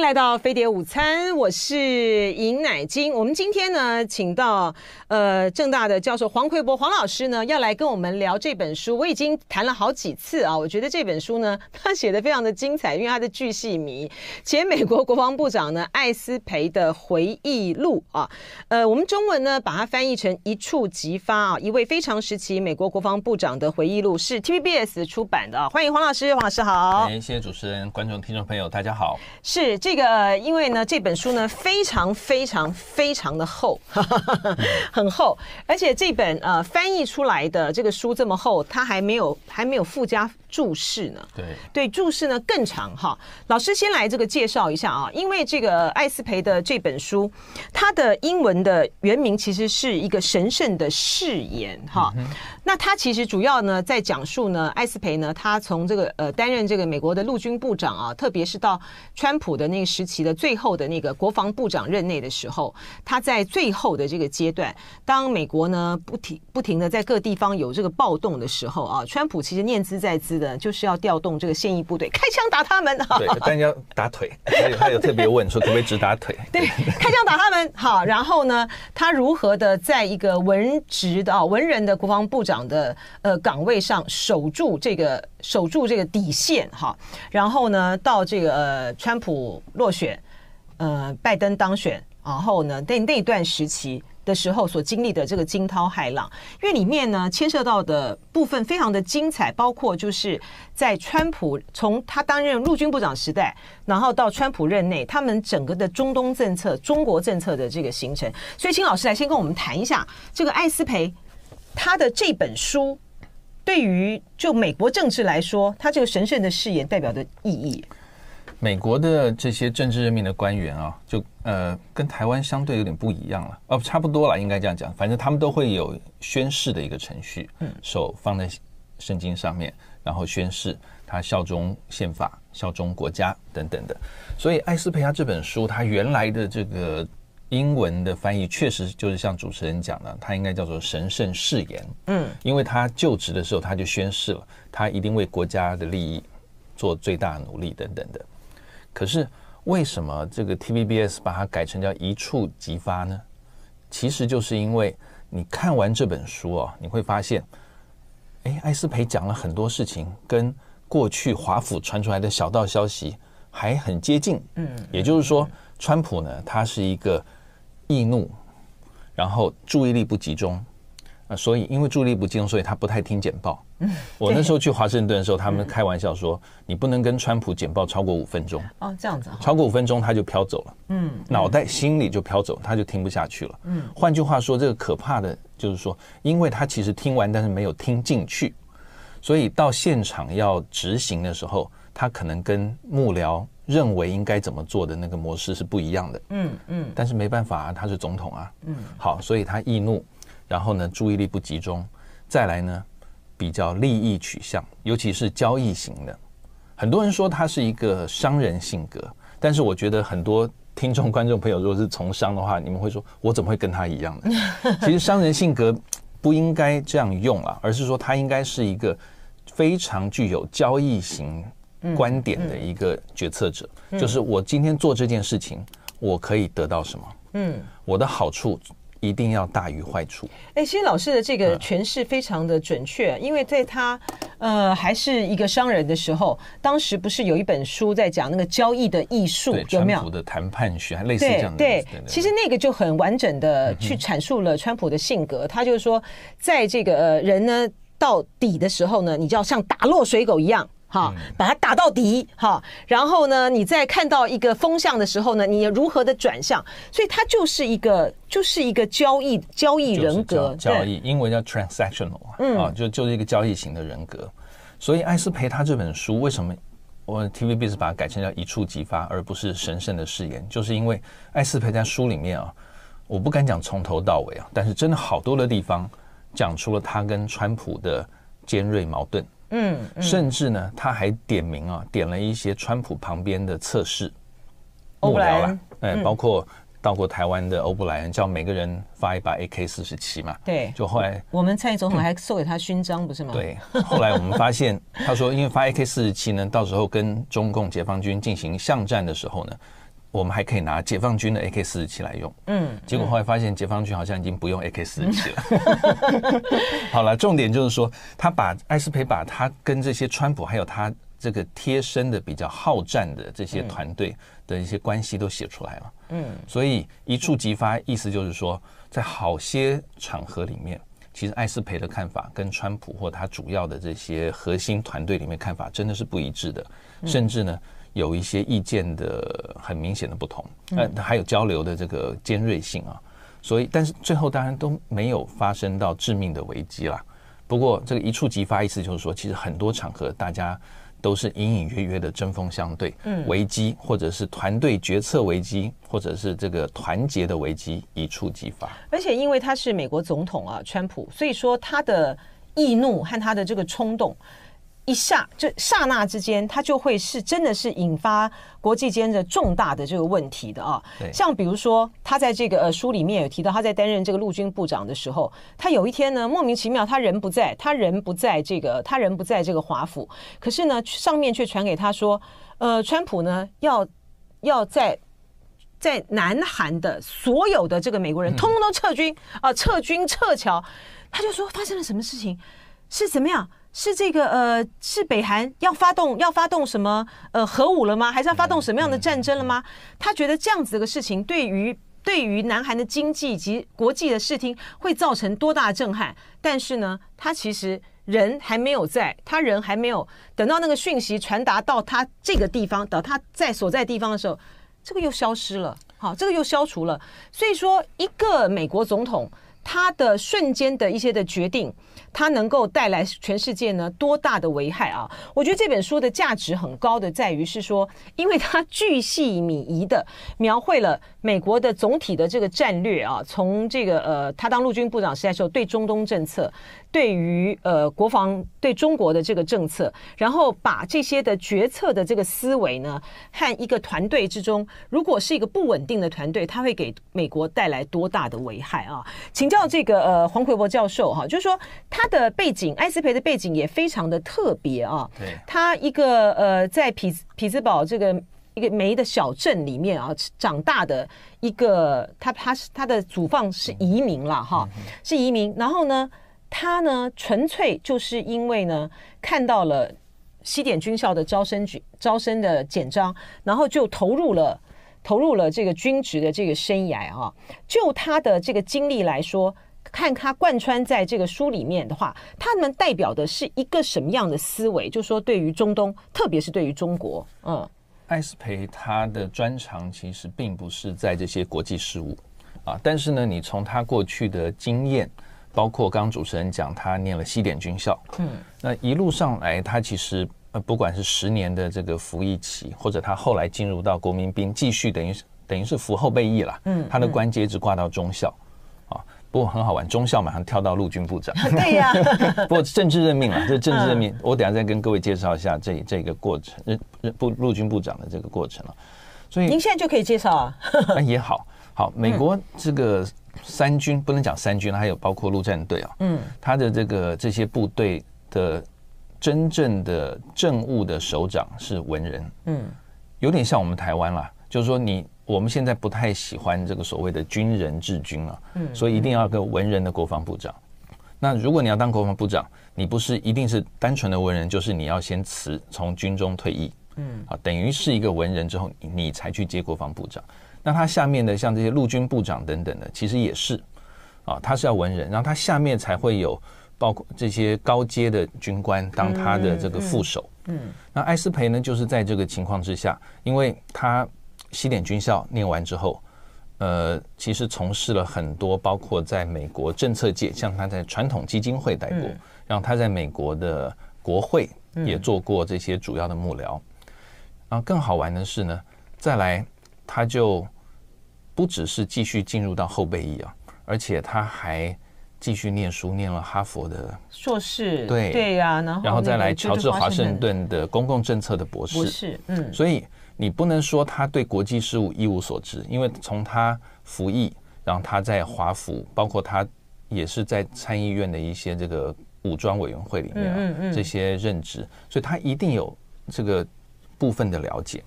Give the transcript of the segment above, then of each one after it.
来到飞碟午餐，我是尹乃金。我们今天呢，请到呃正大的教授黄奎博黄老师呢，要来跟我们聊这本书。我已经谈了好几次啊，我觉得这本书呢，他写的非常的精彩，因为他的巨细迷，前美国国防部长呢艾斯培的回忆录啊，呃，我们中文呢把它翻译成一触即发啊，一位非常时期美国国防部长的回忆录，是 T V B S 出版的。啊。欢迎黄老师，黄老师好。哎，谢谢主持人，观众、听众朋友，大家好。是这。这个，因为呢，这本书呢非常非常非常的厚，很厚，而且这本呃翻译出来的这个书这么厚，它还没有还没有附加。注释呢？对对，注释呢更长哈。老师先来这个介绍一下啊，因为这个艾斯培的这本书，它的英文的原名其实是一个神圣的誓言哈。那它其实主要呢在讲述呢，艾斯培呢他从这个呃担任这个美国的陆军部长啊，特别是到川普的那个时期的最后的那个国防部长任内的时候，他在最后的这个阶段，当美国呢不停不停的在各地方有这个暴动的时候啊，川普其实念兹在兹。的就是要调动这个现役部队开枪打他们，对，但要打腿，还有还有特别问说特别只打腿，对，开枪打他们，好，然后呢，他如何的在一个文职的文人的国防部长的呃岗位上守住这个守住这个底线哈，然后呢，到这个川普落选，呃，拜登当选，然后呢那那段时期。的时候所经历的这个惊涛骇浪，因为里面呢牵涉到的部分非常的精彩，包括就是在川普从他担任陆军部长时代，然后到川普任内，他们整个的中东政策、中国政策的这个形成，所以请老师来先跟我们谈一下这个艾斯培他的这本书对于就美国政治来说，他这个神圣的誓言代表的意义。美国的这些政治任命的官员啊，就呃跟台湾相对有点不一样了，哦，差不多了，应该这样讲。反正他们都会有宣誓的一个程序，嗯，手放在圣经上面，然后宣誓他效忠宪法、效忠国家等等的。所以艾斯培亚这本书，他原来的这个英文的翻译确实就是像主持人讲的，他应该叫做神圣誓言，嗯，因为他就职的时候他就宣誓了，他一定为国家的利益做最大努力等等的。可是为什么这个 T v B S 把它改成叫“一触即发”呢？其实就是因为你看完这本书哦，你会发现，哎，艾斯培讲了很多事情，跟过去华府传出来的小道消息还很接近。嗯，也就是说，川普呢，他是一个易怒，然后注意力不集中。啊，所以因为注意力不集中，所以他不太听简报。嗯，我那时候去华盛顿的时候，他们开玩笑说，你不能跟川普简报超过五分钟哦，这样子，超过五分钟他就飘走了。嗯，脑袋心里就飘走，他就听不下去了。嗯，换句话说，这个可怕的就是说，因为他其实听完，但是没有听进去，所以到现场要执行的时候，他可能跟幕僚认为应该怎么做的那个模式是不一样的。嗯嗯，但是没办法啊，他是总统啊。嗯，好，所以他易怒。然后呢，注意力不集中，再来呢，比较利益取向，尤其是交易型的。很多人说他是一个商人性格，但是我觉得很多听众、观众朋友，如果是从商的话，你们会说，我怎么会跟他一样呢？其实商人性格不应该这样用啊，而是说他应该是一个非常具有交易型观点的一个决策者。就是我今天做这件事情，我可以得到什么？嗯，我的好处。一定要大于坏处。哎，其实老师的这个诠释非常的准确，因为在他呃还是一个商人的时候，当时不是有一本书在讲那个交易的艺术有没有？的谈判学类似这样的。对，其实那个就很完整的去阐述了川普的性格。他就是说，在这个人呢到底的时候呢，你就要像打落水狗一样。哈，把它打到底哈。然后呢，你在看到一个风向的时候呢，你如何的转向？所以它就是一个，就是一个交易交易人格交易，英文叫 transactional 啊，啊就就是一个交易型的人格。所以艾斯培他这本书为什么我 TVB 是把它改成叫一触即发，而不是神圣的誓言，就是因为艾斯培在书里面啊，我不敢讲从头到尾啊，但是真的好多的地方讲出了他跟川普的尖锐矛盾。嗯，甚至呢，他还点名啊，点了一些川普旁边的测试幕僚了，哎，包括到过台湾的欧布莱恩，叫每个人发一把 AK 四十七嘛，对，就后来我们蔡总统还送给他勋章不是吗？对，后来我们发现他说，因为发 AK 四十七呢，到时候跟中共解放军进行巷战的时候呢。我们还可以拿解放军的 AK 四十七来用，嗯，结果后来发现解放军好像已经不用 AK 四十七了。好了，重点就是说，他把艾斯培把他跟这些川普还有他这个贴身的比较好战的这些团队的一些关系都写出来了，嗯，所以一触即发，意思就是说，在好些场合里面，其实艾斯培的看法跟川普或他主要的这些核心团队里面看法真的是不一致的，甚至呢。有一些意见的很明显的不同，那还有交流的这个尖锐性啊，所以但是最后当然都没有发生到致命的危机啦。不过这个一触即发，意思就是说，其实很多场合大家都是隐隐约约的针锋相对，嗯，危机或者是团队决策危机，或者是这个团结的危机一触即发。而且因为他是美国总统啊，川普，所以说他的易怒和他的这个冲动。一下就刹那之间，他就会是真的是引发国际间的重大的这个问题的啊。像比如说，他在这个呃书里面有提到，他在担任这个陆军部长的时候，他有一天呢莫名其妙，他人不在，他人不在这个他人不在这个华府，可是呢上面却传给他说，呃，川普呢要要在在南韩的所有的这个美国人通通都撤军啊，撤军撤侨，他就说发生了什么事情是怎么样。是这个呃，是北韩要发动要发动什么呃核武了吗？还是要发动什么样的战争了吗？他觉得这样子的事情对于对于南韩的经济以及国际的视听会造成多大的震撼？但是呢，他其实人还没有在，他人还没有等到那个讯息传达到他这个地方，到他在所在地方的时候，这个又消失了，好，这个又消除了。所以说，一个美国总统他的瞬间的一些的决定。它能够带来全世界呢多大的危害啊！我觉得这本书的价值很高的，在于是说，因为它巨细靡遗的描绘了。美国的总体的这个战略啊，从这个呃，他当陆军部长时候对中东政策，对于呃国防对中国的这个政策，然后把这些的决策的这个思维呢，和一个团队之中，如果是一个不稳定的团队，他会给美国带来多大的危害啊？请教这个呃黄奎博教授哈，就是说他的背景，埃斯培的背景也非常的特别啊。对，他一个呃在匹匹兹堡这个。一个煤的小镇里面啊长大的一个，他他是他的祖放是移民了哈，是移民。然后呢，他呢纯粹就是因为呢看到了西点军校的招生举招生的简章，然后就投入了投入了这个军职的这个生涯啊。就他的这个经历来说，看他贯穿在这个书里面的话，他们代表的是一个什么样的思维？就说对于中东，特别是对于中国，嗯。艾斯培他的专长其实并不是在这些国际事务，啊，但是呢，你从他过去的经验，包括刚主持人讲，他念了西点军校，嗯，那一路上来，他其实呃，不管是十年的这个服役期，或者他后来进入到国民兵继续，等于等于是服后备役了，嗯，他的官阶只挂到中校。不过很好玩，中校马上跳到陆军部长。对呀，不过政治任命了，这政治任命。我等下再跟各位介绍一下这这个过程，任任部陆军部长的这个过程了。所以您现在就可以介绍啊。那也好好，美国这个三军不能讲三军，还有包括陆战队啊，嗯，他的这个这些部队的真正的政务的首长是文人，嗯，有点像我们台湾啦，就是说你。我们现在不太喜欢这个所谓的军人治军啊，所以一定要个文人的国防部长。那如果你要当国防部长，你不是一定是单纯的文人，就是你要先辞从军中退役，嗯，啊，等于是一个文人之后，你才去接国防部长。那他下面的像这些陆军部长等等的，其实也是啊，他是要文人，然后他下面才会有包括这些高阶的军官当他的这个副手。嗯，那艾斯培呢，就是在这个情况之下，因为他。西点军校念完之后，呃，其实从事了很多，包括在美国政策界，像他在传统基金会待过，然后他在美国的国会也做过这些主要的幕僚。然后更好玩的是呢，再来他就不只是继续进入到后备役啊，而且他还继续念书，念了哈佛的硕士，对对呀，然后然后再来乔治华盛顿的公共政策的博士，嗯，所以。你不能说他对国际事务一无所知，因为从他服役，然后他在华府，包括他也是在参议院的一些这个武装委员会里面，这些任职，所以他一定有这个部分的了解。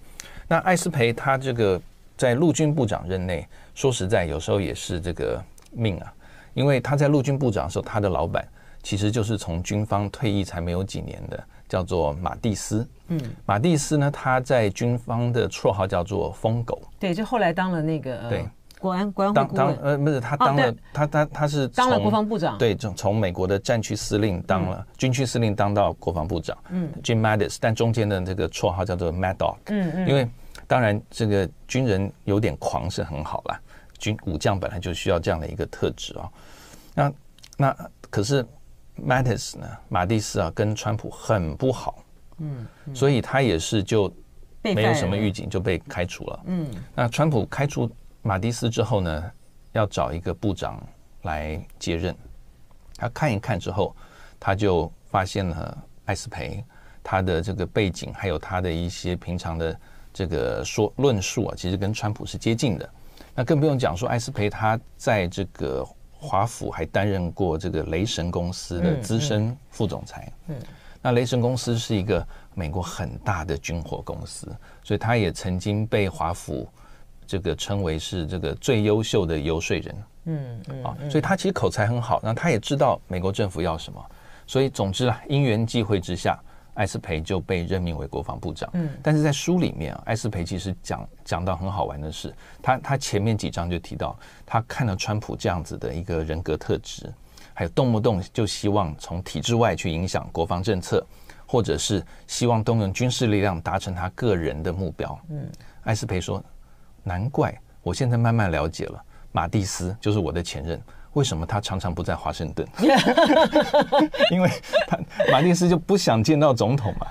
那艾斯培他这个在陆军部长任内，说实在，有时候也是这个命啊，因为他在陆军部长的时候，他的老板。其实就是从军方退役才没有几年的，叫做马蒂斯。嗯，马蒂斯呢，他在军方的绰号叫做疯狗。对，就后来当了那个对，国安国安当当呃不是他当了他他他是当了国防部长。对，从从美国的战区司令当了军区司令，当到国防部长。嗯，Jim Mattis，但中间的这个绰号叫做 Mad Dog。嗯嗯，因为当然这个军人有点狂是很好啦，军武将本来就需要这样的一个特质啊。那那可是。Mattis 呢？马蒂斯啊，跟川普很不好，嗯，所以他也是就没有什么预警就被开除了。嗯，那川普开除马蒂斯之后呢，要找一个部长来接任，他看一看之后，他就发现了艾斯培他的这个背景，还有他的一些平常的这个说论述啊，其实跟川普是接近的。那更不用讲说艾斯培他在这个。华府还担任过这个雷神公司的资深副总裁。嗯，那雷神公司是一个美国很大的军火公司，所以他也曾经被华府这个称为是这个最优秀的游说人。嗯嗯，啊，所以他其实口才很好，那他也知道美国政府要什么，所以总之啊，因缘际会之下。艾斯培就被任命为国防部长。嗯，但是在书里面啊，艾斯培其实讲讲到很好玩的事。他他前面几章就提到，他看到川普这样子的一个人格特质，还有动不动就希望从体制外去影响国防政策，或者是希望动用军事力量达成他个人的目标。嗯，艾斯培说：“难怪，我现在慢慢了解了，马蒂斯就是我的前任。”为什么他常常不在华盛顿？因为马蒂斯就不想见到总统嘛。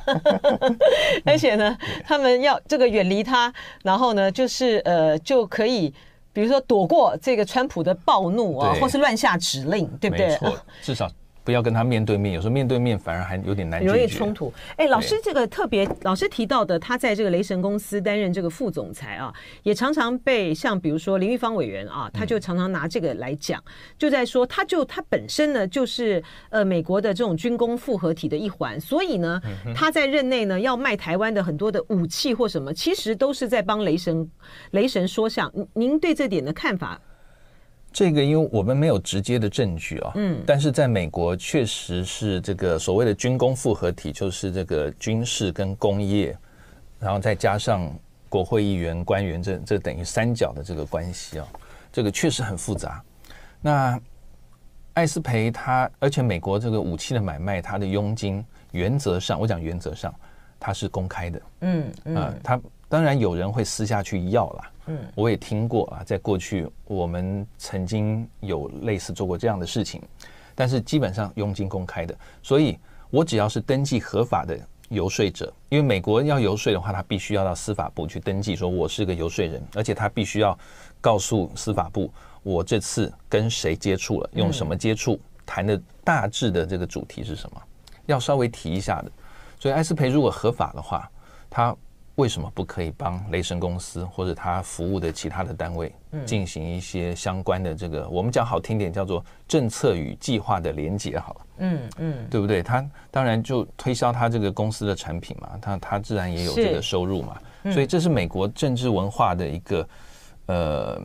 而且呢，他们要这个远离他，然后呢，就是呃，就可以，比如说躲过这个川普的暴怒啊，或是乱下指令，对不对？没错，至少。不要跟他面对面，有时候面对面反而还有点难，容易冲突。哎，老师这个特别，老师提到的，他在这个雷神公司担任这个副总裁啊，也常常被像比如说林玉芳委员啊，他就常常拿这个来讲，就在说他就他本身呢就是呃美国的这种军工复合体的一环，所以呢他在任内呢要卖台湾的很多的武器或什么，其实都是在帮雷神雷神说相。您对这点的看法？这个，因为我们没有直接的证据啊，嗯，但是在美国，确实是这个所谓的军工复合体，就是这个军事跟工业，然后再加上国会议员官员，这这等于三角的这个关系啊，这个确实很复杂。那艾斯培他，而且美国这个武器的买卖，他的佣金原则上，我讲原则上，他是公开的，嗯，啊，他。当然有人会私下去要了，嗯，我也听过啊，在过去我们曾经有类似做过这样的事情，但是基本上佣金公开的，所以我只要是登记合法的游说者，因为美国要游说的话，他必须要到司法部去登记，说我是个游说人，而且他必须要告诉司法部我这次跟谁接触了，用什么接触谈的大致的这个主题是什么，要稍微提一下的。所以艾斯培如果合法的话，他。为什么不可以帮雷神公司或者他服务的其他的单位进行一些相关的这个？我们讲好听点，叫做政策与计划的连接，好了，嗯嗯，对不对？他当然就推销他这个公司的产品嘛，他他自然也有这个收入嘛。所以这是美国政治文化的一个，呃，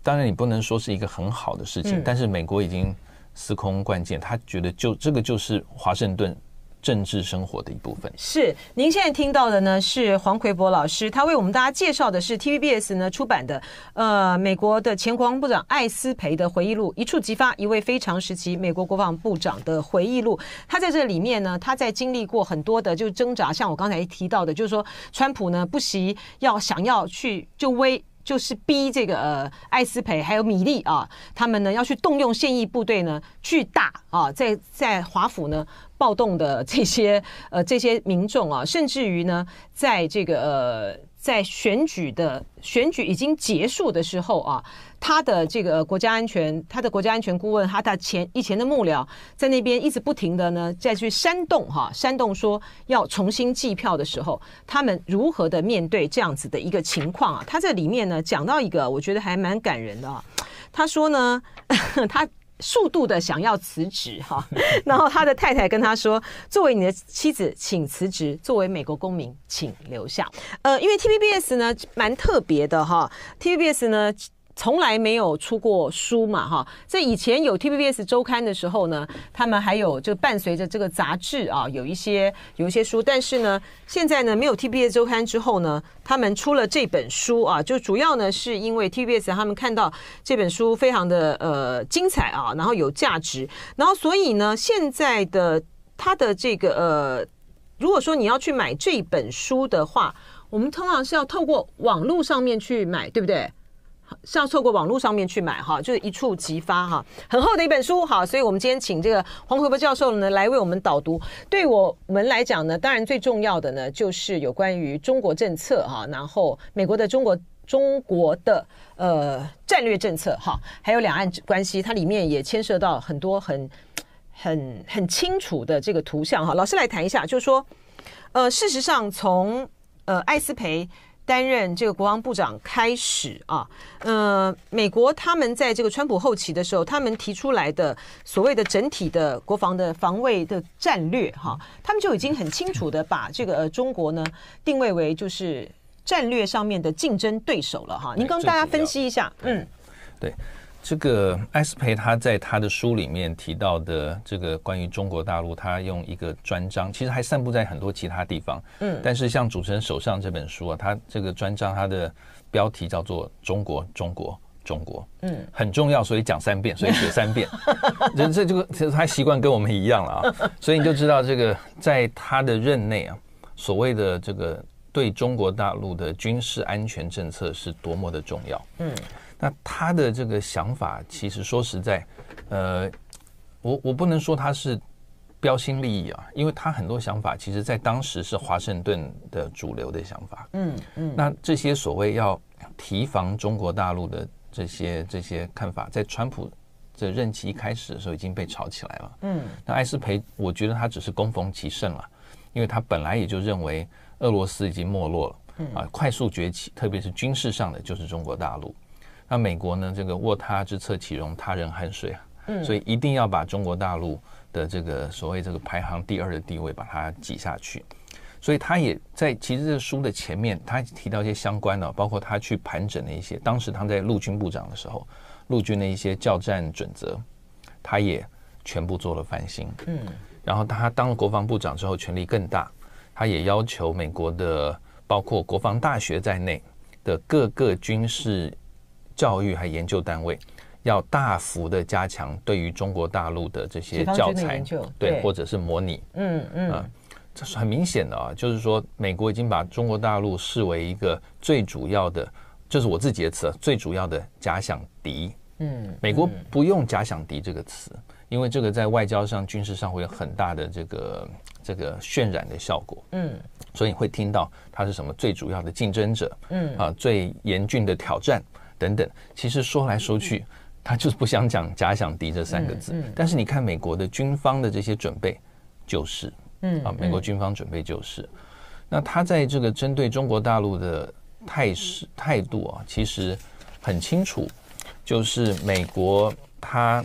当然你不能说是一个很好的事情，但是美国已经司空惯见，他觉得就这个就是华盛顿。政治生活的一部分是您现在听到的呢，是黄奎博老师他为我们大家介绍的是 TVBS 呢出版的呃美国的前国防部长艾斯培的回忆录《一触即发》，一位非常时期美国国防部长的回忆录。他在这里面呢，他在经历过很多的就挣扎，像我刚才提到的，就是说川普呢不惜要想要去就威就是逼这个呃艾斯培还有米利啊，他们呢要去动用现役部队呢去打啊，在在华府呢。暴动的这些呃这些民众啊，甚至于呢，在这个呃在选举的选举已经结束的时候啊，他的这个国家安全，他的国家安全顾问，他的前以前的幕僚，在那边一直不停的呢再去煽动哈煽动说要重新计票的时候，他们如何的面对这样子的一个情况啊？他在里面呢讲到一个我觉得还蛮感人的，啊，他说呢 他。速度的想要辞职哈，然后他的太太跟他说：“作为你的妻子，请辞职；作为美国公民，请留下。”呃，因为 T V B S 呢蛮特别的哈，T V B S 呢。从来没有出过书嘛，哈。在以前有 TBS 周刊的时候呢，他们还有就伴随着这个杂志啊，有一些有一些书。但是呢，现在呢没有 TBS 周刊之后呢，他们出了这本书啊，就主要呢是因为 TBS 他们看到这本书非常的呃精彩啊，然后有价值，然后所以呢现在的他的这个呃，如果说你要去买这本书的话，我们通常是要透过网络上面去买，对不对？像错过网络上面去买哈，就是一触即发哈，很厚的一本书哈，所以我们今天请这个黄奎博教授呢来为我们导读。对我们来讲呢，当然最重要的呢，就是有关于中国政策哈，然后美国的中国中国的呃战略政策哈，还有两岸关系，它里面也牵涉到很多很很很清楚的这个图像哈。老师来谈一下，就是说，呃，事实上从呃艾斯培。担任这个国防部长开始啊，呃，美国他们在这个川普后期的时候，他们提出来的所谓的整体的国防的防卫的战略哈，他们就已经很清楚的把这个中国呢定位为就是战略上面的竞争对手了哈。您跟大家分析一下，嗯，对。这个艾斯培他在他的书里面提到的这个关于中国大陆，他用一个专章，其实还散布在很多其他地方。嗯，但是像主持人手上这本书啊，他这个专章，他的标题叫做“中国，中国，中国”。嗯，很重要，所以讲三遍，所以写三遍。人，这这个其实他习惯跟我们一样了啊，所以你就知道这个在他的任内啊，所谓的这个对中国大陆的军事安全政策是多么的重要。嗯。那他的这个想法，其实说实在，呃，我我不能说他是标新立异啊，因为他很多想法，其实，在当时是华盛顿的主流的想法。嗯嗯。那这些所谓要提防中国大陆的这些这些看法，在川普的任期一开始的时候已经被炒起来了。嗯。那艾斯培，我觉得他只是攻逢其胜了，因为他本来也就认为俄罗斯已经没落了，啊，快速崛起，特别是军事上的就是中国大陆。那美国呢？这个握他之策，岂容他人酣睡啊！嗯，所以一定要把中国大陆的这个所谓这个排行第二的地位把它挤下去。所以他也在其实这书的前面，他提到一些相关的，包括他去盘整的一些当时他在陆军部长的时候，陆军的一些教战准则，他也全部做了翻新。嗯，然后他当了国防部长之后，权力更大，他也要求美国的包括国防大学在内的各个军事。教育还研究单位要大幅的加强对于中国大陆的这些教材，对，或者是模拟，嗯嗯，这是很明显的啊，就是说美国已经把中国大陆视为一个最主要的，这是我自己的词，最主要的假想敌。嗯，美国不用“假想敌”这个词，因为这个在外交上、军事上会有很大的这个这个渲染的效果。嗯，所以你会听到它是什么最主要的竞争者，嗯啊，最严峻的挑战。等等，其实说来说去，他就是不想讲“假想敌”这三个字。但是你看美国的军方的这些准备，就是，嗯，啊，美国军方准备就是。那他在这个针对中国大陆的态势态度啊，其实很清楚，就是美国他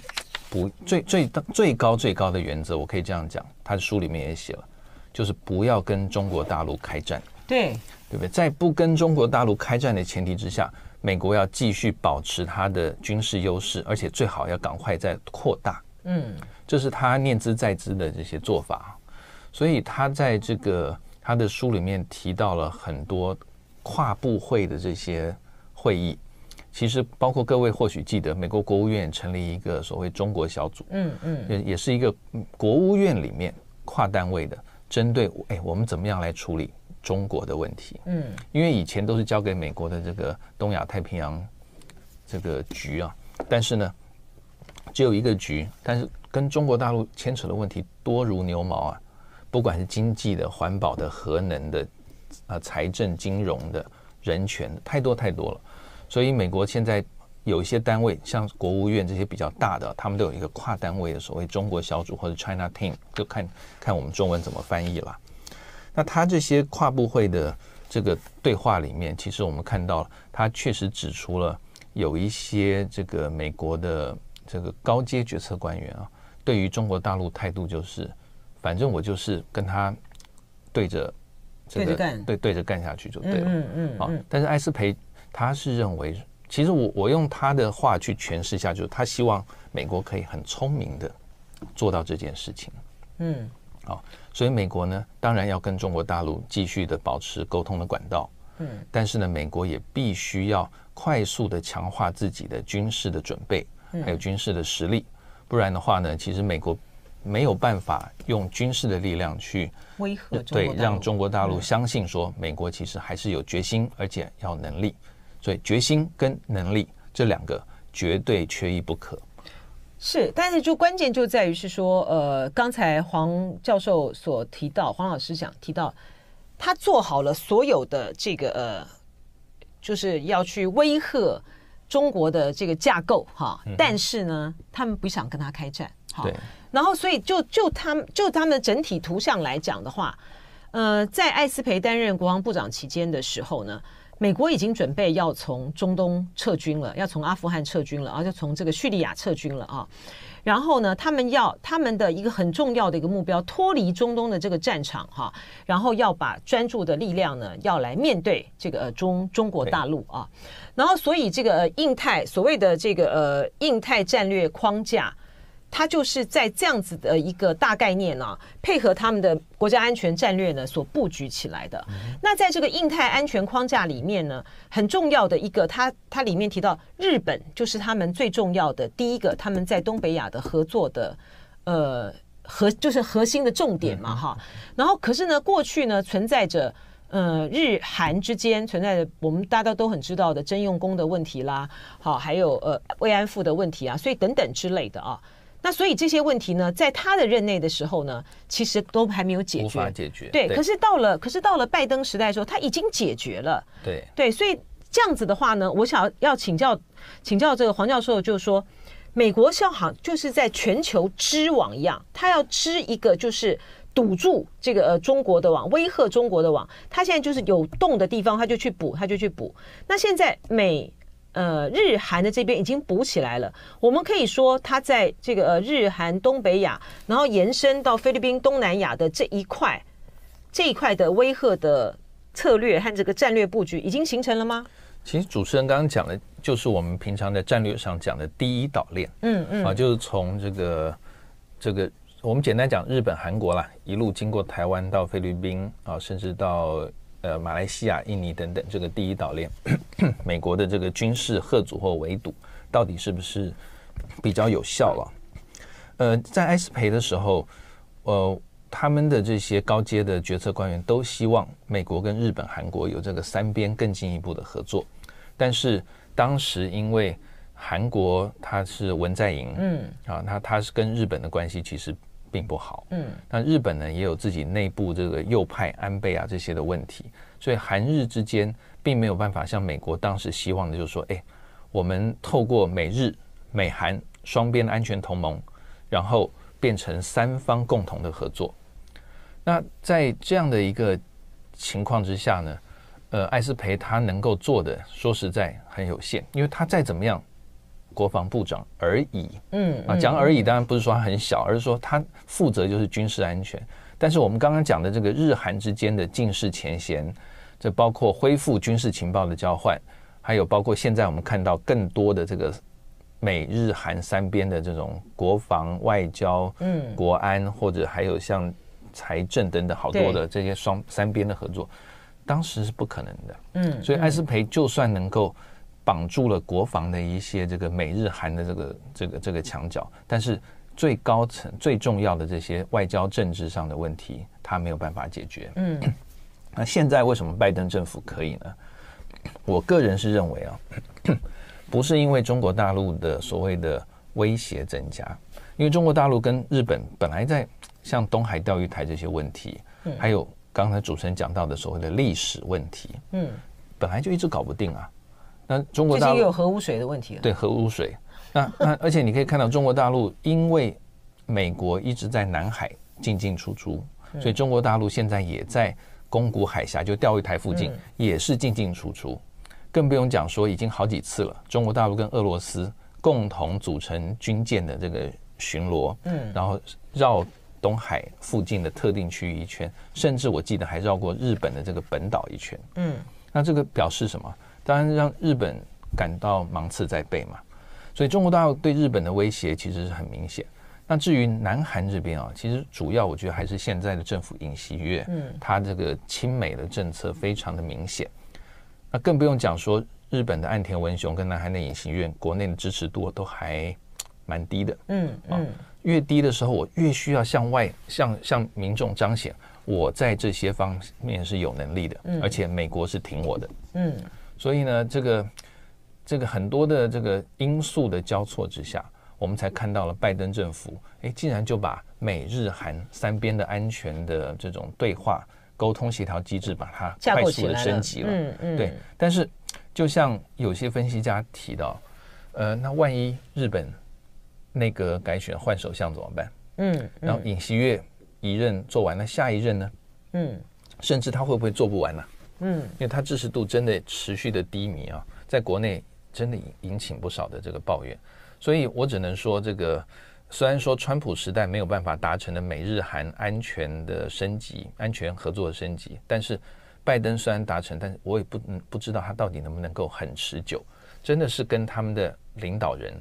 不最最最高最高的原则，我可以这样讲，他的书里面也写了，就是不要跟中国大陆开战，对对不对？在不跟中国大陆开战的前提之下。美国要继续保持它的军事优势，而且最好要赶快再扩大。嗯，这是他念之在之的这些做法，所以他在这个他的书里面提到了很多跨部会的这些会议，其实包括各位或许记得，美国国务院成立一个所谓中国小组。嗯嗯，也也是一个国务院里面跨单位的，针对哎我们怎么样来处理。中国的问题，嗯，因为以前都是交给美国的这个东亚太平洋这个局啊，但是呢，只有一个局，但是跟中国大陆牵扯的问题多如牛毛啊，不管是经济的、环保的、核能的、啊财政、金融的、人权，太多太多了。所以美国现在有一些单位，像国务院这些比较大的，他们都有一个跨单位的所谓中国小组或者 China Team，就看看我们中文怎么翻译了。那他这些跨部会的这个对话里面，其实我们看到他确实指出了有一些这个美国的这个高阶决策官员啊，对于中国大陆态度就是，反正我就是跟他对着这个对对着干下去就对了。嗯嗯。好，但是艾斯培他是认为，其实我我用他的话去诠释一下，就是他希望美国可以很聪明的做到这件事情。嗯。好。所以美国呢，当然要跟中国大陆继续的保持沟通的管道，嗯，但是呢，美国也必须要快速的强化自己的军事的准备，还有军事的实力，不然的话呢，其实美国没有办法用军事的力量去威吓，对，让中国大陆相信说美国其实还是有决心，而且要能力，所以决心跟能力这两个绝对缺一不可。是，但是就关键就在于是说，呃，刚才黄教授所提到，黄老师讲提到，他做好了所有的这个呃，就是要去威吓中国的这个架构哈，但是呢，他们不想跟他开战，哈，然后所以就就他们就他们整体图像来讲的话，呃，在艾斯培担任国防部长期间的时候呢。美国已经准备要从中东撤军了，要从阿富汗撤军了，然就从这个叙利亚撤军了啊。然后呢，他们要他们的一个很重要的一个目标，脱离中东的这个战场哈，然后要把专注的力量呢，要来面对这个中中国大陆啊。然后，所以这个印太所谓的这个呃印太战略框架。它就是在这样子的一个大概念呢，配合他们的国家安全战略呢所布局起来的。那在这个印太安全框架里面呢，很重要的一个，它它里面提到日本就是他们最重要的第一个他们在东北亚的合作的呃核就是核心的重点嘛哈。然后可是呢，过去呢存在着呃日韩之间存在着我们大家都很知道的征用工的问题啦，好还有呃慰安妇的问题啊，所以等等之类的啊。那所以这些问题呢，在他的任内的时候呢，其实都还没有解决，解决对。可是到了，可是到了拜登时代的时候，他已经解决了。对对，所以这样子的话呢，我想要请教请教这个黄教授，就是说美国央行就是在全球织网一样，他要织一个就是堵住这个呃中国的网，威吓中国的网。他现在就是有洞的地方，他就去补，他就去补。那现在美呃，日韩的这边已经补起来了。我们可以说，它在这个呃日韩东北亚，然后延伸到菲律宾东南亚的这一块，这一块的威吓的策略和这个战略布局已经形成了吗？其实主持人刚刚讲的，就是我们平常在战略上讲的第一岛链。嗯嗯，啊，就是从这个这个，我们简单讲日本、韩国啦，一路经过台湾到菲律宾啊，甚至到。呃，马来西亚、印尼等等这个第一岛链，美国的这个军事贺阻或围堵，到底是不是比较有效了？呃，在埃斯培的时候，呃，他们的这些高阶的决策官员都希望美国跟日本、韩国有这个三边更进一步的合作，但是当时因为韩国他是文在寅，嗯，啊，他他是跟日本的关系其实。并不好，嗯，那日本呢也有自己内部这个右派安倍啊这些的问题，所以韩日之间并没有办法像美国当时希望的，就是说，哎，我们透过美日美韩双边的安全同盟，然后变成三方共同的合作。那在这样的一个情况之下呢，呃，艾斯培他能够做的，说实在很有限，因为他再怎么样。国防部长而已，嗯，啊，讲而已，当然不是说他很小，而是说他负责就是军事安全。但是我们刚刚讲的这个日韩之间的近视前嫌，这包括恢复军事情报的交换，还有包括现在我们看到更多的这个美日韩三边的这种国防、外交、嗯、国安，或者还有像财政等等好多的这些双三边的合作，当时是不可能的，嗯，所以艾斯培就算能够。绑住了国防的一些这个美日韩的这个这个这个墙角，但是最高层最重要的这些外交政治上的问题，他没有办法解决。嗯，那现在为什么拜登政府可以呢？我个人是认为啊，不是因为中国大陆的所谓的威胁增加，因为中国大陆跟日本本来在像东海钓鱼台这些问题，还有刚才主持人讲到的所谓的历史问题，嗯，本来就一直搞不定啊。那中国大陆也有核污水的问题，对核污水。那 那而且你可以看到，中国大陆因为美国一直在南海进进出出，所以中国大陆现在也在宫古海峡，就钓鱼台附近也是进进出出。更不用讲说，已经好几次了，中国大陆跟俄罗斯共同组成军舰的这个巡逻，嗯，然后绕东海附近的特定区域一圈，甚至我记得还绕过日本的这个本岛一圈，嗯，那这个表示什么？当然，让日本感到芒刺在背嘛，所以中国大陆对日本的威胁其实是很明显。那至于南韩这边啊，其实主要我觉得还是现在的政府尹锡悦，嗯，他这个亲美的政策非常的明显。那更不用讲说日本的岸田文雄跟南韩的尹锡悦，国内的支持度都还蛮低的，嗯嗯，越低的时候，我越需要向外、向向民众彰显我在这些方面是有能力的，嗯，而且美国是挺我的，嗯。所以呢，这个这个很多的这个因素的交错之下，我们才看到了拜登政府，哎，竟然就把美日韩三边的安全的这种对话、沟通、协调机制把它快速的升级了。嗯嗯，对。但是，就像有些分析家提到，呃，那万一日本内阁改选换首相怎么办？嗯。然后尹锡悦一任做完了，下一任呢？嗯。甚至他会不会做不完呢？嗯，因为他支持度真的持续的低迷啊，在国内真的引起不少的这个抱怨，所以我只能说，这个虽然说川普时代没有办法达成的美日韩安全的升级、安全合作的升级，但是拜登虽然达成，但是我也不不知道他到底能不能够很持久，真的是跟他们的领导人。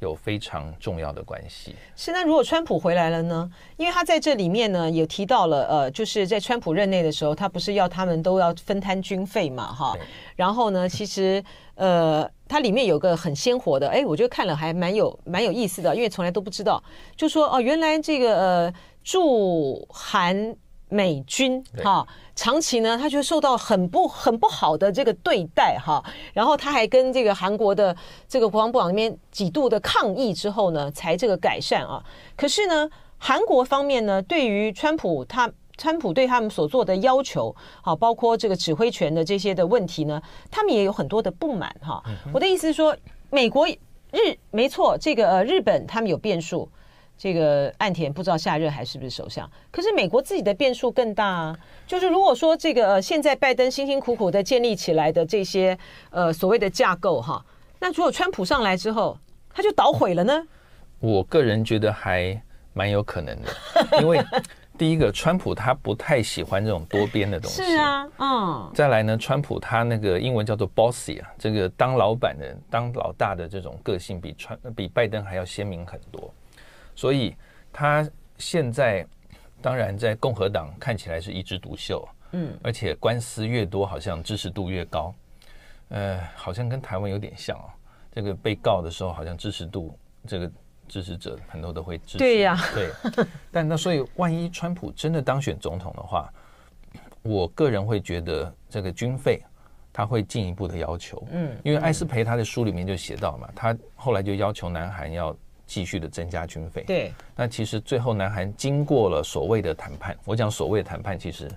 有非常重要的关系。是，那如果川普回来了呢？因为他在这里面呢，也提到了，呃，就是在川普任内的时候，他不是要他们都要分摊军费嘛，哈。然后呢，其实，呃，它里面有个很鲜活的，哎，我觉得看了还蛮有蛮有意思的，因为从来都不知道，就说哦，原来这个呃驻韩。美军哈长期呢，他就受到很不很不好的这个对待哈，然后他还跟这个韩国的这个国防部长那边几度的抗议之后呢，才这个改善啊。可是呢，韩国方面呢，对于川普他川普对他们所做的要求，好包括这个指挥权的这些的问题呢，他们也有很多的不满哈。我的意思是说，美国日没错，这个呃日本他们有变数。这个岸田不知道下任还是不是首相，可是美国自己的变数更大啊。就是如果说这个现在拜登辛辛苦苦的建立起来的这些呃所谓的架构哈，那如果川普上来之后，他就捣毁了呢？我个人觉得还蛮有可能的，因为第一个川普他不太喜欢这种多边的东西是啊，嗯。再来呢，川普他那个英文叫做 bossy 啊，这个当老板的、当老大的这种个性，比川、比拜登还要鲜明很多。所以他现在当然在共和党看起来是一枝独秀，嗯，而且官司越多，好像支持度越高，呃，好像跟台湾有点像哦。这个被告的时候，好像支持度，这个支持者很多都会支持，对呀，对。但那所以，万一川普真的当选总统的话，我个人会觉得这个军费他会进一步的要求，嗯，因为艾斯培他的书里面就写到嘛，他后来就要求南韩要。继续的增加军费，对，那其实最后南韩经过了所谓的谈判，我讲所谓的谈判，其实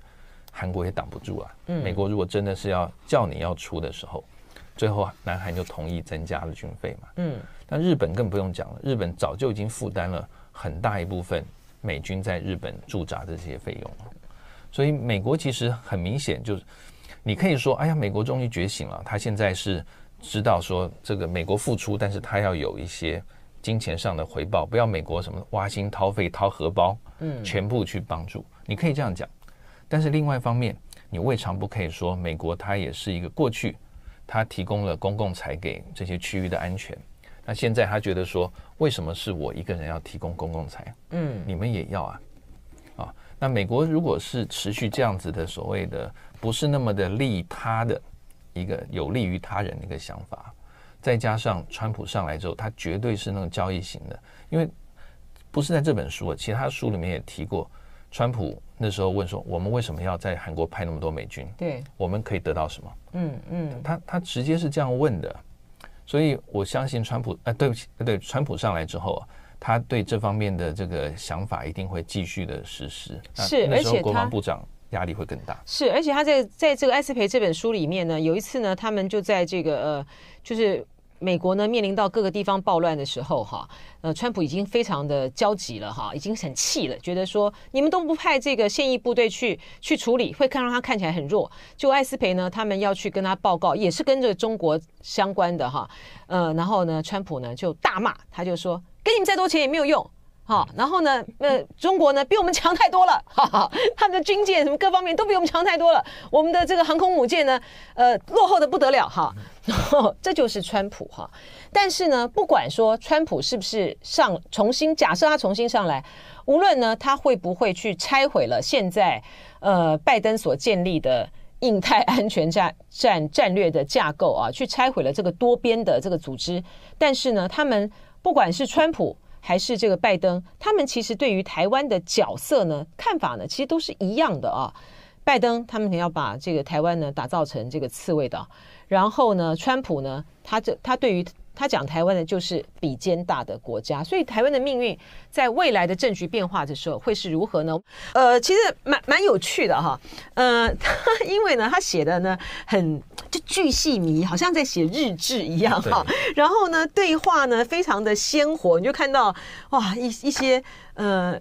韩国也挡不住啊。美国如果真的是要叫你要出的时候，最后南韩就同意增加了军费嘛。嗯，但日本更不用讲了，日本早就已经负担了很大一部分美军在日本驻扎的这些费用了。所以美国其实很明显就是，你可以说，哎呀，美国终于觉醒了，他现在是知道说这个美国付出，但是他要有一些。金钱上的回报，不要美国什么挖心掏肺掏荷包，嗯，全部去帮助，你可以这样讲。但是另外一方面，你未尝不可以说，美国它也是一个过去，它提供了公共财给这些区域的安全。那现在他觉得说，为什么是我一个人要提供公共财？嗯，你们也要啊？啊，那美国如果是持续这样子的所谓的不是那么的利他的一个有利于他人的一个想法。再加上川普上来之后，他绝对是那种交易型的，因为不是在这本书啊，其他书里面也提过，川普那时候问说：“我们为什么要在韩国派那么多美军？”，对，我们可以得到什么？嗯嗯，他他直接是这样问的，所以我相信川普，哎，对不起，对，川普上来之后，啊。他对这方面的这个想法一定会继续的实施。是，而且国防部长压力会更大。是，而且他在在这个艾斯培这本书里面呢，有一次呢，他们就在这个呃，就是。美国呢面临到各个地方暴乱的时候，哈，呃，川普已经非常的焦急了，哈，已经很气了，觉得说你们都不派这个现役部队去去处理，会看让他看起来很弱。就艾斯培呢，他们要去跟他报告，也是跟着中国相关的哈，呃，然后呢，川普呢就大骂，他就说，给你们再多钱也没有用。好，然后呢？呃，中国呢，比我们强太多了。哈哈，他们的军舰什么各方面都比我们强太多了。我们的这个航空母舰呢，呃，落后的不得了。哈，这就是川普哈。但是呢，不管说川普是不是上重新，假设他重新上来，无论呢，他会不会去拆毁了现在呃拜登所建立的印太安全战战战略的架构啊，去拆毁了这个多边的这个组织。但是呢，他们不管是川普。还是这个拜登，他们其实对于台湾的角色呢、看法呢，其实都是一样的啊。拜登他们要把这个台湾呢打造成这个刺猬岛，然后呢，川普呢，他这他对于。他讲台湾的，就是比肩大的国家，所以台湾的命运在未来的政局变化的时候会是如何呢？呃，其实蛮蛮有趣的哈，呃，因为呢，他写的呢很就巨细迷，好像在写日志一样哈，然后呢，对话呢非常的鲜活，你就看到哇一一些呃。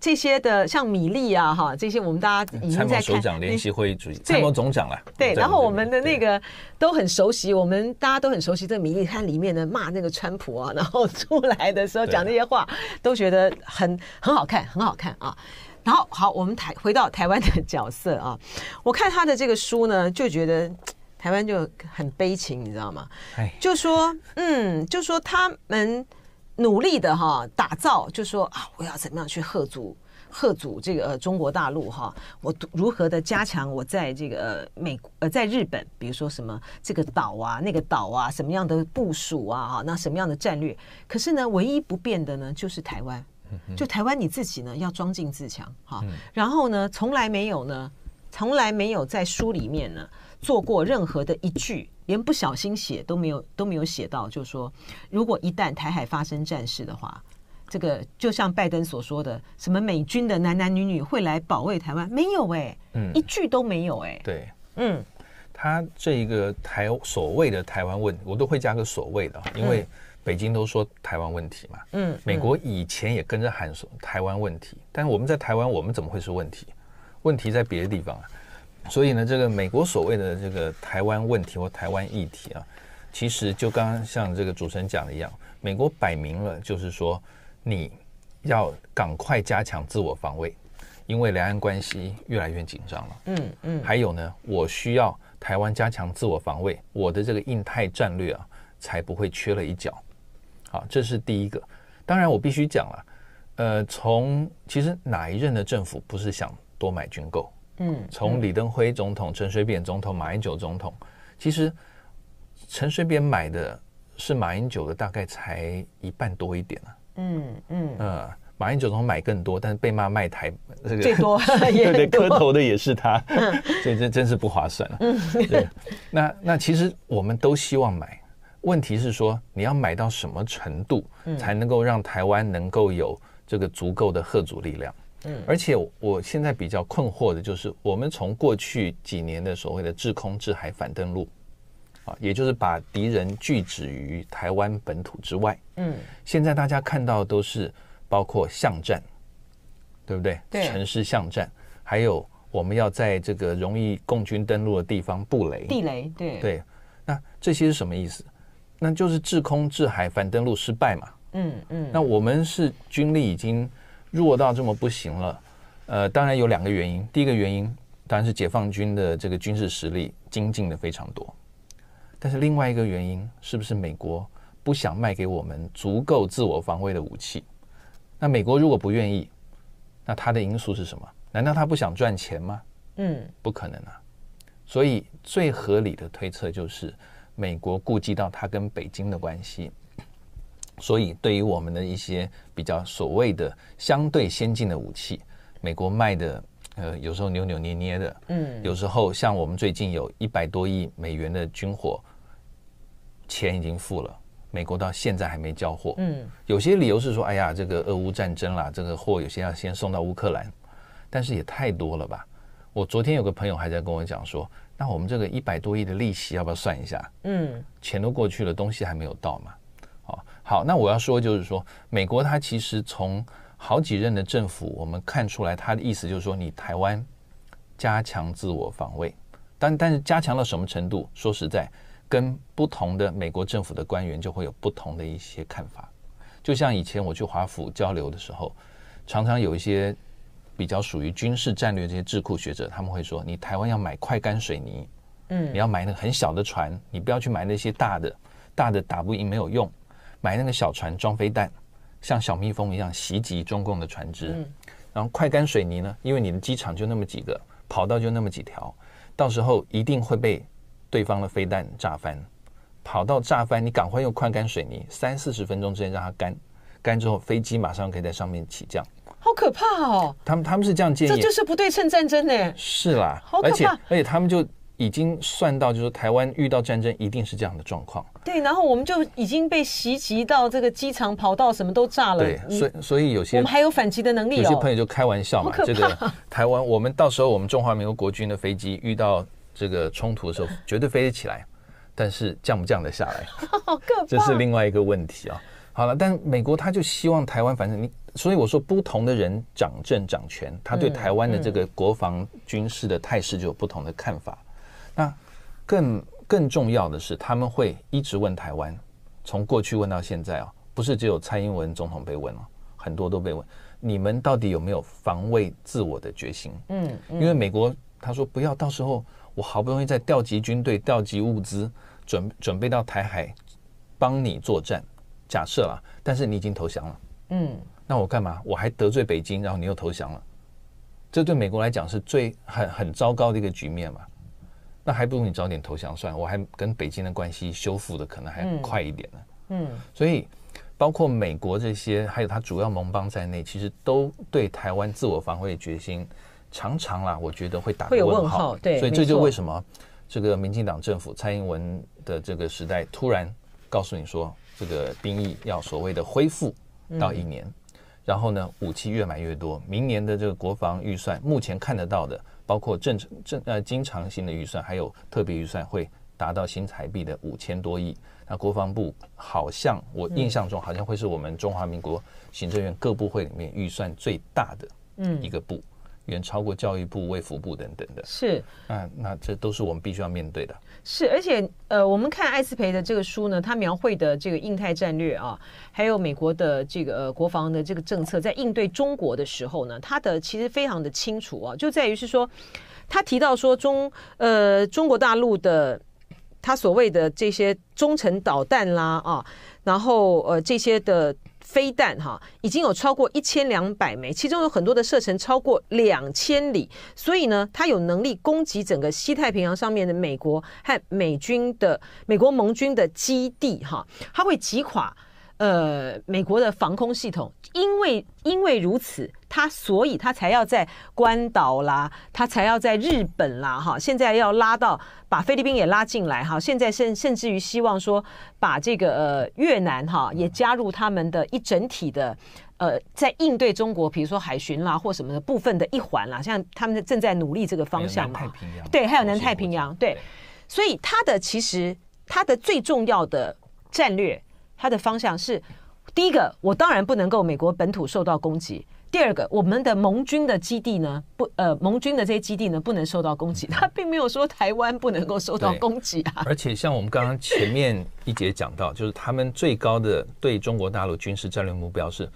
这些的像米粒啊，哈，这些我们大家已经在看。联席会议主席，参谋总长了。对，然后我们的那个都很熟悉，我们大家都很熟悉这个米粒，它里面呢骂那个川普啊，然后出来的时候讲那些话，都觉得很很好看，很好看啊。然后好，我们台回到台湾的角色啊，我看他的这个书呢，就觉得台湾就很悲情，你知道吗？就说嗯，就说他们。努力的哈，打造就说啊，我要怎么样去吓足。吓阻这个中国大陆哈？我如何的加强我在这个美呃在日本，比如说什么这个岛啊那个岛啊，什么样的部署啊哈？那什么样的战略？可是呢，唯一不变的呢，就是台湾。就台湾你自己呢，要装进自强哈。然后呢，从来没有呢，从来没有在书里面呢做过任何的一句。连不小心写都没有都没有写到，就说如果一旦台海发生战事的话，这个就像拜登所说的，什么美军的男男女女会来保卫台湾，没有哎，嗯，一句都没有哎，对，嗯，他这一个台所谓的台湾问，我都会加个所谓的，因为北京都说台湾问题嘛，嗯，美国以前也跟着喊台湾问题，但我们在台湾，我们怎么会是问题？问题在别的地方。所以呢，这个美国所谓的这个台湾问题或台湾议题啊，其实就刚刚像这个主持人讲的一样，美国摆明了就是说，你要赶快加强自我防卫，因为两岸关系越来越紧张了。嗯嗯。还有呢，我需要台湾加强自我防卫，我的这个印太战略啊才不会缺了一角。好，这是第一个。当然我必须讲了，呃，从其实哪一任的政府不是想多买军购？嗯，从李登辉总统、陈水扁总统、马英九总统，其实陈水扁买的是马英九的大概才一半多一点啊。嗯嗯呃，马英九总统买更多，但是被骂卖台最多，对对，磕头的也是他，所以 这真是不划算了。对，那那其实我们都希望买，问题是说你要买到什么程度才能够让台湾能够有这个足够的贺祖力量？嗯，而且我现在比较困惑的就是，我们从过去几年的所谓的制空制海反登陆，啊，也就是把敌人拒止于台湾本土之外。嗯，现在大家看到都是包括巷战，对不对？对，城市巷战，还有我们要在这个容易共军登陆的地方布雷地雷，对对。那这些是什么意思？那就是制空制海反登陆失败嘛。嗯嗯。那我们是军力已经。弱到这么不行了，呃，当然有两个原因。第一个原因当然是解放军的这个军事实力精进的非常多，但是另外一个原因是不是美国不想卖给我们足够自我防卫的武器？那美国如果不愿意，那它的因素是什么？难道他不想赚钱吗？嗯，不可能啊。所以最合理的推测就是美国顾及到他跟北京的关系。所以，对于我们的一些比较所谓的相对先进的武器，美国卖的，呃，有时候扭扭捏捏的，嗯，有时候像我们最近有一百多亿美元的军火，钱已经付了，美国到现在还没交货，嗯，有些理由是说，哎呀，这个俄乌战争啦，这个货有些要先送到乌克兰，但是也太多了吧？我昨天有个朋友还在跟我讲说，那我们这个一百多亿的利息要不要算一下？嗯，钱都过去了，东西还没有到嘛？好，那我要说就是说，美国它其实从好几任的政府，我们看出来它的意思就是说，你台湾加强自我防卫，但但是加强到什么程度？说实在，跟不同的美国政府的官员就会有不同的一些看法。就像以前我去华府交流的时候，常常有一些比较属于军事战略这些智库学者，他们会说，你台湾要买快干水泥，嗯，你要买那个很小的船，你不要去买那些大的，大的打不赢，没有用。买那个小船装飞弹，像小蜜蜂一样袭击中共的船只。嗯，然后快干水泥呢，因为你的机场就那么几个跑道就那么几条，到时候一定会被对方的飞弹炸翻。跑道炸翻，你赶快用快干水泥，三四十分钟之内让它干，干之后飞机马上可以在上面起降。好可怕哦！他们他们是这样建议，这就是不对称战争呢。是啦，好可怕，而且他们就。已经算到，就是台湾遇到战争一定是这样的状况。对，然后我们就已经被袭击到这个机场跑道什么都炸了。对，所以所以有些我们还有反击的能力。有些朋友就开玩笑嘛，这个台湾，我们到时候我们中华民国国军的飞机遇到这个冲突的时候，绝对飞得起来，但是降不降得下来，这是另外一个问题啊。好了，但美国他就希望台湾反正你，所以我说不同的人掌政掌权，他对台湾的这个国防军事的态势就有不同的看法。那更更重要的是，他们会一直问台湾，从过去问到现在啊，不是只有蔡英文总统被问了，很多都被问，你们到底有没有防卫自我的决心？嗯，因为美国他说不要，到时候我好不容易在调集军队、调集物资，准准备到台海帮你作战，假设了，但是你已经投降了，嗯，那我干嘛？我还得罪北京，然后你又投降了，这对美国来讲是最很很糟糕的一个局面嘛。那还不如你早点投降算，了，我还跟北京的关系修复的可能还快一点呢。嗯，所以包括美国这些，还有它主要盟邦在内，其实都对台湾自我防卫的决心常常啦，我觉得会打个问号。对，所以这就为什么这个民进党政府蔡英文的这个时代突然告诉你说，这个兵役要所谓的恢复到一年，然后呢，武器越买越多，明年的这个国防预算目前看得到的。包括正常、正呃经常性的预算，还有特别预算，会达到新台币的五千多亿。那国防部好像我印象中，好像会是我们中华民国行政院各部会里面预算最大的一个部，远超过教育部、卫福部等等的。是，嗯，那这都是我们必须要面对的。是，而且呃，我们看艾斯培的这个书呢，他描绘的这个印太战略啊，还有美国的这个国防的这个政策，在应对中国的时候呢，他的其实非常的清楚啊，就在于是说，他提到说中呃中国大陆的。他所谓的这些中程导弹啦啊，然后呃这些的飞弹哈，已经有超过一千两百枚，其中有很多的射程超过两千里，所以呢，他有能力攻击整个西太平洋上面的美国和美军的美国盟军的基地哈，他会击垮。呃，美国的防空系统，因为因为如此，他所以他才要在关岛啦，他才要在日本啦，哈，现在要拉到把菲律宾也拉进来，哈，现在甚甚至于希望说把这个呃越南哈也加入他们的一整体的，呃，在应对中国，比如说海巡啦或什么的部分的一环啦，像他们正在努力这个方向嘛，对，还有南太平洋，对，所以他的其实他的最重要的战略。它的方向是：第一个，我当然不能够美国本土受到攻击；第二个，我们的盟军的基地呢，不，呃，盟军的这些基地呢不能受到攻击。他并没有说台湾不能够受到攻击啊。而且，像我们刚刚前面一节讲到，就是他们最高的对中国大陆军事战略目标是。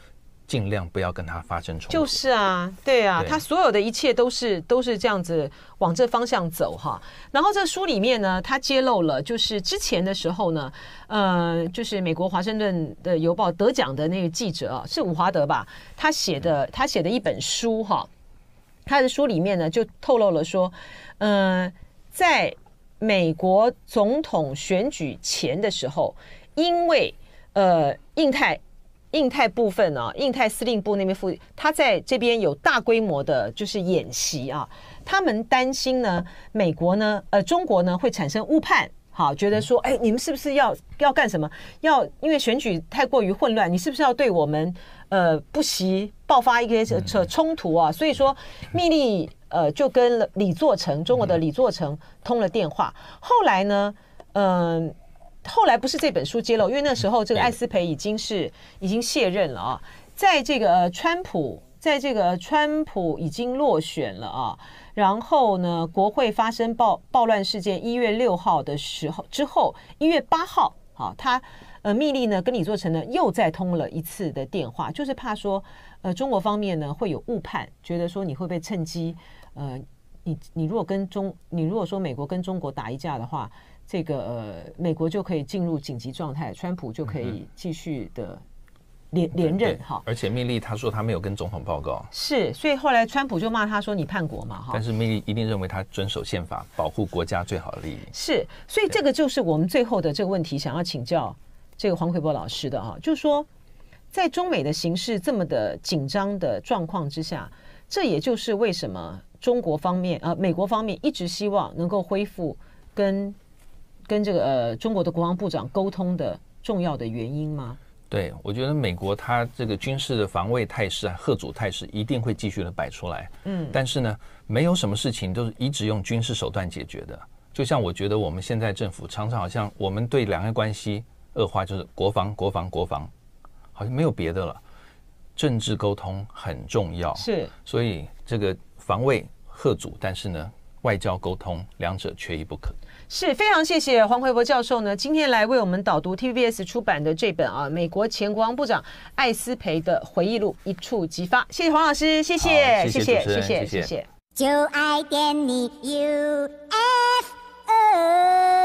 尽量不要跟他发生冲突。就是啊，对啊，他所有的一切都是都是这样子往这方向走哈。然后这书里面呢，他揭露了，就是之前的时候呢，呃，就是美国华盛顿的邮报得奖的那个记者是伍华德吧，他写的他写的一本书哈，他的书里面呢就透露了说，嗯，在美国总统选举前的时候，因为呃，印太。印太部分啊，印太司令部那边副，他在这边有大规模的，就是演习啊。他们担心呢，美国呢，呃，中国呢会产生误判，好，觉得说，哎，你们是不是要要干什么？要因为选举太过于混乱，你是不是要对我们，呃，不惜爆发一些扯冲突啊？所以说，密利呃就跟李作成，中国的李作成通了电话。后来呢，嗯。后来不是这本书揭露，因为那时候这个艾斯培已经是已经卸任了啊，在这个川普，在这个川普已经落选了啊，然后呢，国会发生暴暴乱事件，一月六号的时候之后，一月八号，好，他呃密利呢跟李作成呢又再通了一次的电话，就是怕说呃中国方面呢会有误判，觉得说你会不会趁机呃你你如果跟中你如果说美国跟中国打一架的话。这个呃，美国就可以进入紧急状态，川普就可以继续的连连任哈。而且命令他说他没有跟总统报告，是，所以后来川普就骂他说你叛国嘛哈。但是命令一定认为他遵守宪法，保护国家最好利益。是，所以这个就是我们最后的这个问题，想要请教这个黄奎波老师的啊，就是说，在中美的形势这么的紧张的状况之下，这也就是为什么中国方面呃，美国方面一直希望能够恢复跟。跟这个呃中国的国防部长沟通的重要的原因吗？对，我觉得美国它这个军事的防卫态势啊，贺阻态势一定会继续的摆出来。嗯，但是呢，没有什么事情都是一直用军事手段解决的。就像我觉得我们现在政府常常好像我们对两岸关系恶化就是国防、国防、国防，好像没有别的了。政治沟通很重要，是，所以这个防卫贺阻，但是呢，外交沟通两者缺一不可。是非常谢谢黄奎博教授呢，今天来为我们导读 TVBS 出版的这本啊，美国前国防部长艾斯培的回忆录《一触即发》。谢谢黄老师，谢谢，谢谢，谢谢，谢谢。就爱点你 UFO。